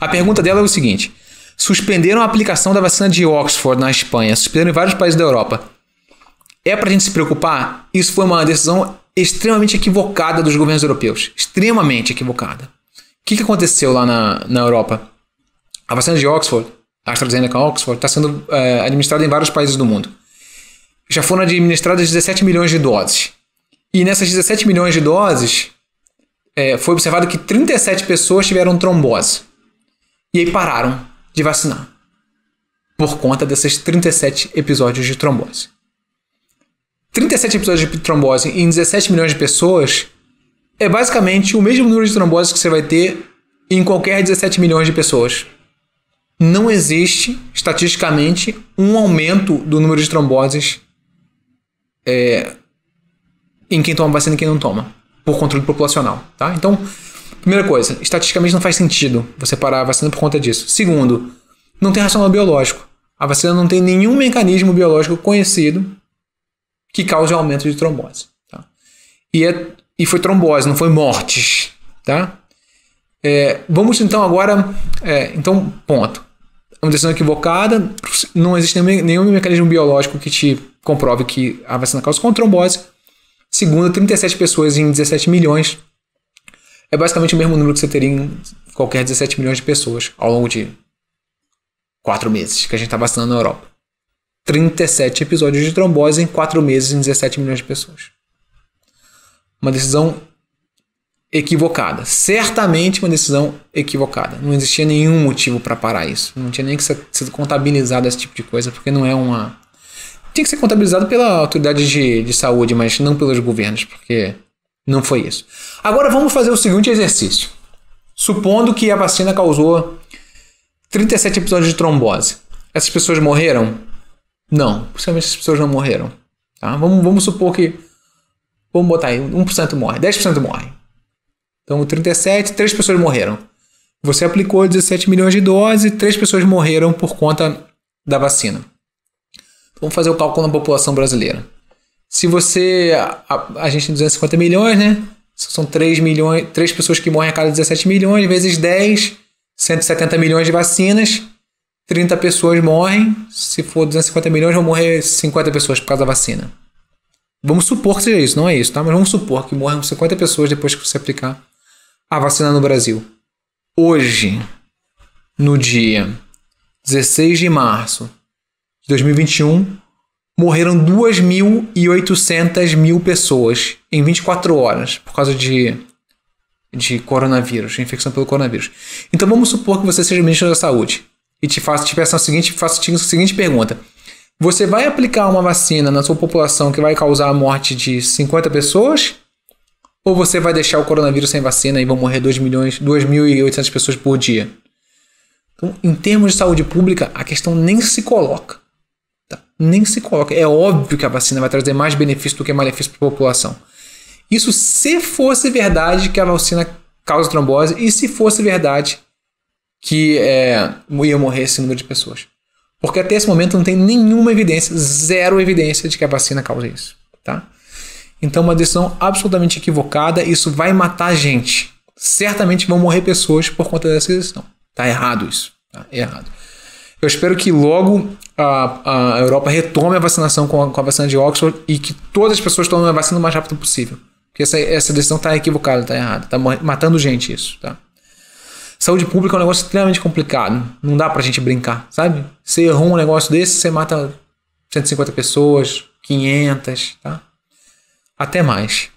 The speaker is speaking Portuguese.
A pergunta dela é o seguinte: suspenderam a aplicação da vacina de Oxford na Espanha, suspenderam em vários países da Europa. É para a gente se preocupar? Isso foi uma decisão extremamente equivocada dos governos europeus. Extremamente equivocada. O que, que aconteceu lá na, na Europa? A vacina de Oxford, a AstraZeneca Oxford, está sendo é, administrada em vários países do mundo. Já foram administradas 17 milhões de doses. E nessas 17 milhões de doses, é, foi observado que 37 pessoas tiveram trombose. E aí pararam de vacinar. Por conta desses 37 episódios de trombose. 37 episódios de trombose em 17 milhões de pessoas é basicamente o mesmo número de trombose que você vai ter em qualquer 17 milhões de pessoas. Não existe, estatisticamente, um aumento do número de tromboses é, em quem toma vacina e quem não toma, por controle populacional. Tá? Então, Primeira coisa, estatisticamente não faz sentido você parar a vacina por conta disso. Segundo, não tem racional biológico. A vacina não tem nenhum mecanismo biológico conhecido que cause aumento de trombose. Tá? E, é, e foi trombose, não foi mortes. Tá? É, vamos então agora. É, então, ponto. É uma decisão equivocada, não existe nenhum, nenhum mecanismo biológico que te comprove que a vacina causa com trombose. Segundo, 37 pessoas em 17 milhões é basicamente o mesmo número que você teria em qualquer 17 milhões de pessoas ao longo de quatro meses que a gente está vacinando na Europa. 37 episódios de trombose em quatro meses em 17 milhões de pessoas. Uma decisão equivocada. Certamente uma decisão equivocada. Não existia nenhum motivo para parar isso. Não tinha nem que ser, ser contabilizado esse tipo de coisa, porque não é uma. Tinha que ser contabilizado pela autoridade de, de saúde, mas não pelos governos, porque não foi isso. Agora vamos fazer o seguinte exercício. Supondo que a vacina causou 37 episódios de trombose. Essas pessoas morreram? Não, possivelmente essas pessoas não morreram. Tá? Vamos, vamos supor que. Vamos botar aí, 1% morre, 10% morre. Então, 37, 3 pessoas morreram. Você aplicou 17 milhões de doses, 3 pessoas morreram por conta da vacina. Vamos fazer o cálculo na população brasileira. Se você. A, a gente tem 250 milhões, né? São 3 milhões, 3 pessoas que morrem a cada 17 milhões, vezes 10, 170 milhões de vacinas. 30 pessoas morrem. Se for 250 milhões, vão morrer 50 pessoas por causa da vacina. Vamos supor que seja isso, não é isso, tá? Mas vamos supor que morram 50 pessoas depois que você aplicar a vacina no Brasil. Hoje, no dia 16 de março de 2021, morreram 2.800 mil pessoas em 24 horas por causa de, de coronavírus, de infecção pelo coronavírus. Então vamos supor que você seja ministro da saúde e te faça te peça a seguinte, faça a seguinte pergunta. Você vai aplicar uma vacina na sua população que vai causar a morte de 50 pessoas? Ou você vai deixar o coronavírus sem vacina e vão morrer 2 milhões, 2.800 pessoas por dia? Então, em termos de saúde pública, a questão nem se coloca nem se coloca. É óbvio que a vacina vai trazer mais benefício do que malefício para a população. Isso se fosse verdade que a vacina causa trombose e se fosse verdade que é, ia morrer esse número de pessoas. Porque até esse momento não tem nenhuma evidência, zero evidência de que a vacina causa isso. Tá? Então, uma decisão absolutamente equivocada, isso vai matar gente. Certamente vão morrer pessoas por conta dessa decisão. Tá errado isso. Tá? errado. Eu espero que logo a, a Europa retome a vacinação com a, com a vacina de Oxford e que todas as pessoas tomem a vacina o mais rápido possível. Porque essa, essa decisão está equivocada, está errada. Está matando gente isso, tá? Saúde pública é um negócio extremamente complicado. Não dá pra gente brincar, sabe? Você errou um negócio desse, você mata 150 pessoas, 500, tá? Até mais.